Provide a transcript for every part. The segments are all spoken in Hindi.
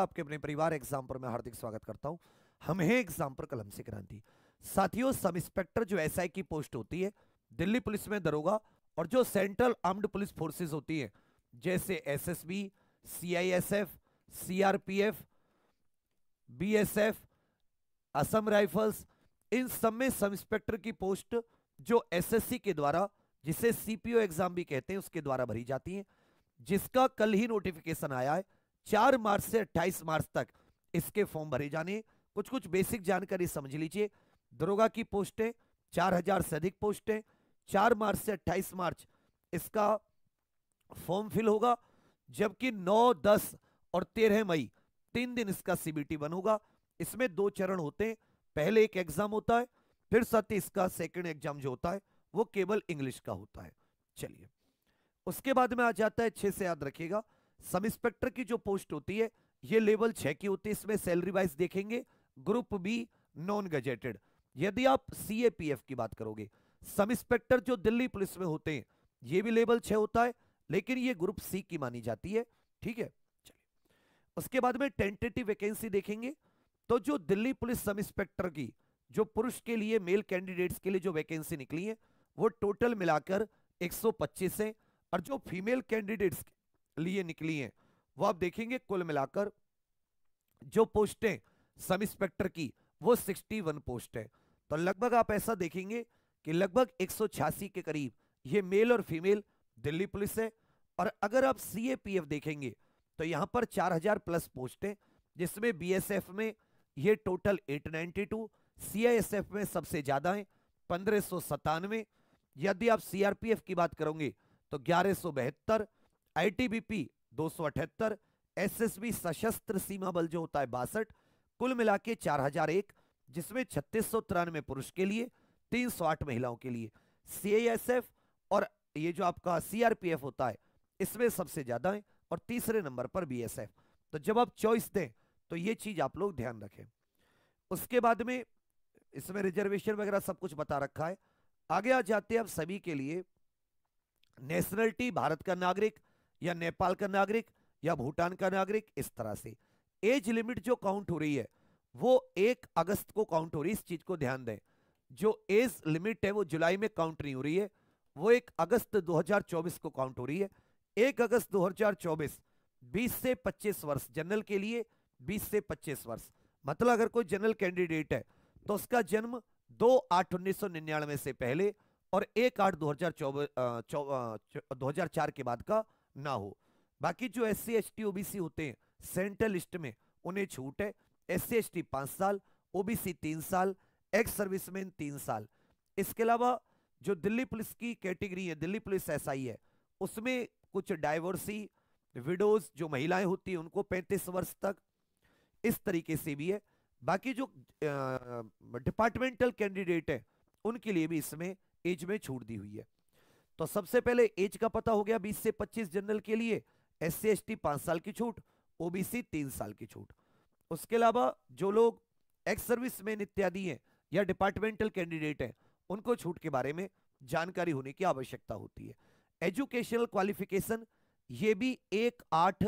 आपके अपने परिवार एग्जाम पर मैं हार्दिक स्वागत करता हूं हम हैं एग्जाम पर कलम से क्रांति साथियों सब इंस्पेक्टर जो एसआई की पोस्ट होती है दिल्ली पुलिस में दरोगा और जो सेंट्रल आर्म्ड पुलिस फोर्सेस होती है जैसे SSB CISF CRPF BSF Assam rifles इन सब में सब इंस्पेक्टर की पोस्ट जो एसएससी के द्वारा जिसे सीपीओ एग्जाम भी कहते हैं उसके द्वारा भरी जाती है जिसका कल ही नोटिफिकेशन आया है चार मार्च से अट्ठाईस मार्च तक इसके फॉर्म भरे जाने कुछ कुछ बेसिक जानकारी समझ लीजिए दरोगा की पोस्टें चार हजार से अधिक पोस्टें चार मार्च से अट्ठाईस मार्च इसका फॉर्म फिल होगा जबकि नौ दस और तेरह मई तीन दिन इसका सीबीटी बन होगा इसमें दो चरण होते हैं पहले एक एग्जाम होता है फिर साथ ही इसका सेकेंड एग्जाम जो होता है वो केवल इंग्लिश का होता है चलिए उसके बाद में आ जाता है छह से याद रखिएगा सब इंस्पेक्टर की जो पोस्ट होती है ये लेवल छह की होती है इसमें सैलरी वाइज देखेंगे ग्रुप बी नॉन गजेटेड यदि आप सीएपीएफ की बात करोगे सब इंस्पेक्टर जो दिल्ली पुलिस में होते हैं ये भी लेवल छह होता है लेकिन ये ग्रुप सी की मानी जाती है ठीक है चलिए उसके बाद में टेंटेटिव वैकेंसी देखेंगे तो जो दिल्ली पुलिस सब इंस्पेक्टर की जो पुरुष के लिए मेल कैंडिडेट्स के लिए जो वैकेंसी निकली है वो टोटल मिलाकर 125 सौ है और जो फीमेल कैंडिडेट्स लिए निकली हैं वो आप देखेंगे कुल मिलाकर जो पोस्टें सब इंस्पेक्टर की वो 61 पोस्ट है तो लगभग आप ऐसा देखेंगे कि लगभग एक के करीब ये मेल और फीमेल दिल्ली पुलिस है और अगर आप सी देखेंगे तो यहाँ पर 4000 प्लस पोस्ट है जिसमें बीएसएफ में ये टोटल 892 सीआईएसएफ में सबसे ज़्यादा है पंद्रह यदि आप सीआरपीएफ की बात करोगे तो ग्यारह आईटीबीपी दो सौ अठहत्तर एसएसबी सशस्त्र सीमा बल जो होता है बासठ कुल मिला के चार हजार एक जिसमें छत्तीस सौ तिरानवे पुरुष के लिए तीन सौ आठ महिलाओं के लिए सीएसएफ और ये जो आपका सीआरपीएफ होता है इसमें सबसे ज्यादा है और तीसरे नंबर पर बीएसएफ तो जब आप चॉइस दें तो ये चीज आप लोग ध्यान रखें उसके बाद में इसमें रिजर्वेशन वगैरह सब कुछ बता रखा है आगे आ जाते हैं अब सभी के लिए नेशनलिटी भारत का नागरिक या नेपाल का नागरिक या भूटान का नागरिक इस तरह से एज लिमिट जो काउंट हो रही है वो एक अगस्त को काउंट हो रही है इस चीज को ध्यान दें जो एज लिमिट है वो जुलाई में काउंट नहीं हो रही है वो एक अगस्त 2024 को काउंट हो रही है एक अगस्त 2024 20 से 25 वर्ष जनरल के लिए 20 से 25 वर्ष मतलब अगर कोई जनरल कैंडिडेट है तो उसका जन्म दो आठ उन्नीस से पहले और एक आठ दो हजार के बाद का ना हो बाकी जो S C S T OBC होते हैं सेंट्रल लिस्ट में उन्हें छूट है एस सी एस टी पाँच साल ओबीसी तीन साल एक्स सर्विसमैन तीन साल इसके अलावा जो दिल्ली पुलिस की कैटेगरी है दिल्ली पुलिस एस आई है उसमें कुछ डाइवोर्सी विडोज जो महिलाएं होती हैं उनको 35 वर्ष तक इस तरीके से भी है बाकी जो डिपार्टमेंटल कैंडिडेट है उनके लिए भी इसमें एज में छूट दी हुई है तो सबसे पहले एज का पता हो गया बीस से पच्चीस जनरल के लिए एस सी एस टी पांच साल की छूट ओबीसी तीन साल की छूट उसके अलावा जो लोग एक्स सर्विस में इत्यादि है या डिपार्टमेंटल कैंडिडेट है उनको छूट के बारे में जानकारी होने की आवश्यकता होती है एजुकेशनल क्वालिफिकेशन ये भी एक आठ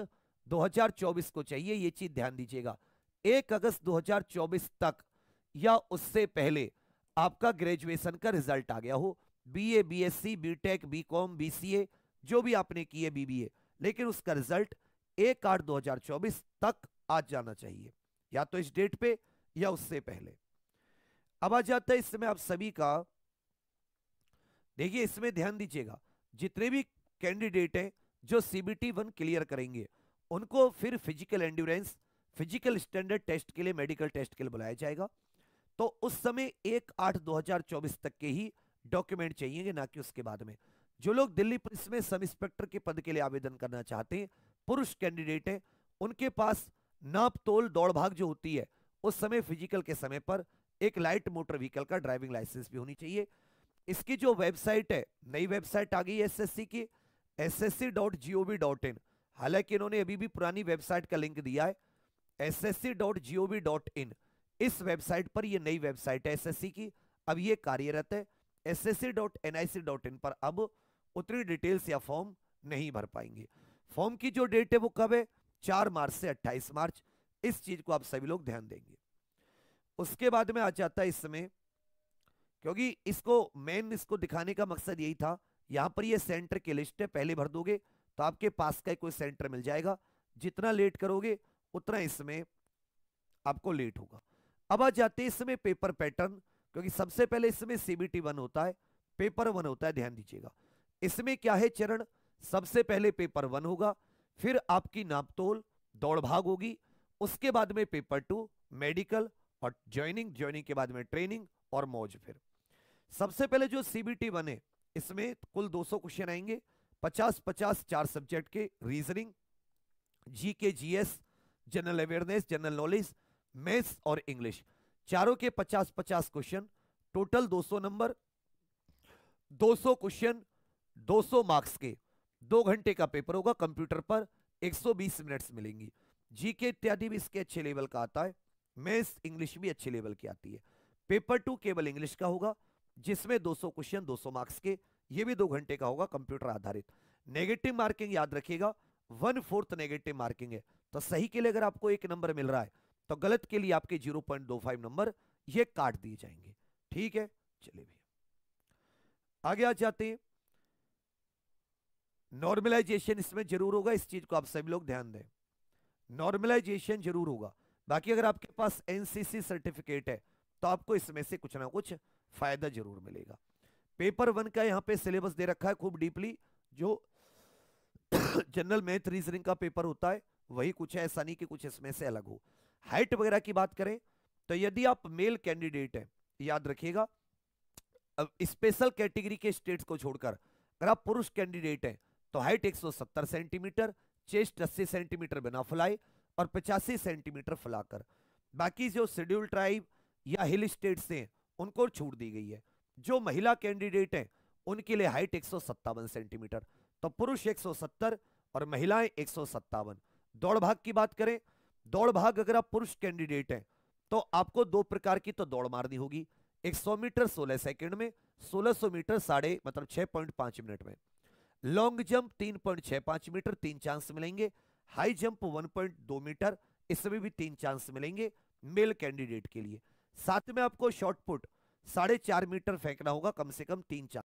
2024 को चाहिए ये चीज ध्यान दीजिएगा एक अगस्त 2024 तक या उससे पहले आपका ग्रेजुएशन का रिजल्ट आ गया हो BA BSc BTech BCom BCA जो भी आपने किए बीबीए लेकिन उसका रिजल्ट एक आठ 2024 तक आ जाना चाहिए या तो इस डेट पे या उससे पहले अब आ जाता है इसमें आप सभी का देखिए इसमें ध्यान दीजिएगा जितने भी कैंडिडेट हैं जो सीबीटी वन क्लियर करेंगे उनको फिर physical endurance physical standard test के लिए मेडिकल टेस्ट के लिए बुलाया जाएगा तो उस समय एक आठ 2024 तक के ही डॉक्यूमेंट चाहिए ना कि उसके बाद में जो लोग दिल्ली पुलिस में सब इंस्पेक्टर के पद के लिए आवेदन करना चाहते हैं पुरुष कैंडिडेट है उनके पास नाप तोल दौड़ भाग जो होती है उस समय फिजिकल के समय पर एक लाइट मोटर व्हीकल का ड्राइविंग लाइसेंस भी होनी चाहिए इसकी जो वेबसाइट है नई वेबसाइट आ गई है एस की ssc.gov.in हालांकि इन्होंने अभी भी पुरानी वेबसाइट का लिंक दिया है ssc.gov.in इस वेबसाइट पर यह नई वेबसाइट है एसएससी की अब ये कार्यरत है ssc.nic.in पर अब उतनी डिटेल्स या फॉर्म नहीं भर पाएंगे फॉर्म की जो डेट है वो कब है चार मार्च से अट्ठाईस मार्च इस चीज को आप सभी लोग ध्यान देंगे उसके बाद में आ जाता है इस समय क्योंकि इसको मेन इसको दिखाने का मकसद यही था यहां पर ये सेंटर की लिस्ट है पहले भर दोगे तो आपके पास का कोई सेंटर मिल जाएगा जितना लेट करोगे उतना इसमें आपको लेट होगा अब आ जाते हैं इसमें पेपर पैटर्न क्योंकि सबसे पहले इसमें सीबीटी वन होता है पेपर वन होता है ध्यान दीजिएगा इसमें क्या है चरण सबसे पहले पेपर वन होगा फिर आपकी नापतोल दौड़ भाग होगी उसके बाद में पेपर टू मेडिकल और ज्वाइनिंग ज्वाइनिंग के बाद में ट्रेनिंग और मौज फिर सबसे पहले जो सीबीटी वन है इसमें कुल 200 क्वेश्चन आएंगे 50 50 चार सब्जेक्ट के reasoning G K GS general awareness general knowledge maths और इंग्लिश चारों के पचास पचास question total 200 number 200 question 200 marks के दो घंटे का पेपर होगा कंप्यूटर पर 120 मिनट्स मिलेंगी जीके इत्यादि भी इसके अच्छे लेवल का आता है मैथ्स इंग्लिश भी अच्छे लेवल की आती है पेपर टू केवल इंग्लिश का होगा जिसमें 200 क्वेश्चन 200 मार्क्स के ये भी दो घंटे का होगा कंप्यूटर आधारित नेगेटिव मार्किंग याद रखिएगा वन फोर्थ नेगेटिव मार्किंग है तो सही के लिए अगर आपको एक नंबर मिल रहा है तो गलत के लिए आपके 0.25 नंबर ये काट दिए जाएंगे ठीक है चलिए भैया आगे आ जाते हैं नॉर्मलाइजेशन इसमें जरूर होगा इस चीज को आप सभी लोग ध्यान दें नॉर्मलाइजेशन जरूर होगा बाकी अगर आपके पास एनसीसी सर्टिफिकेट है तो आपको इसमें से कुछ ना कुछ फायदा जरूर मिलेगा पेपर वन का यहाँ पे सिलेबस दे रखा है खूब डीपली जो जनरल मैथ रीजनिंग का पेपर होता है वही कुछ है ऐसा नहीं कि कुछ इसमें से अलग हो हाइट वगैरह की बात करें तो यदि आप मेल कैंडिडेट हैं याद रखिएगा स्पेशल कैटेगरी के स्टेट्स को छोड़कर अगर आप पुरुष कैंडिडेट हैं तो हाइट 170 सेंटीमीटर चेस्ट 80 सेंटीमीटर बिना फुलाए और 85 सेंटीमीटर फुलाकर बाकी जो शेड्यूल ट्राइब या हिल स्टेट से उनको छूट दी गई है जो महिला कैंडिडेट हैं उनके लिए हाइट एक सेंटीमीटर तो पुरुष 170 और महिलाएं एक दौड़ भाग की बात करें दौड़ भाग अगर आप पुरुष कैंडिडेट हैं तो आपको दो प्रकार की तो दौड़ मारनी होगी 100 मीटर 16 सेकंड में 1600 मीटर साढ़े मतलब 6.5 मिनट में लॉन्ग जंप 3.65 मीटर तीन चांस मिलेंगे हाई जंप 1.2 मीटर इसमें भी तीन चांस मिलेंगे मेल कैंडिडेट के लिए साथ में आपको शॉर्ट पुट साढ़े चार मीटर फेंकना होगा कम से कम तीन चांस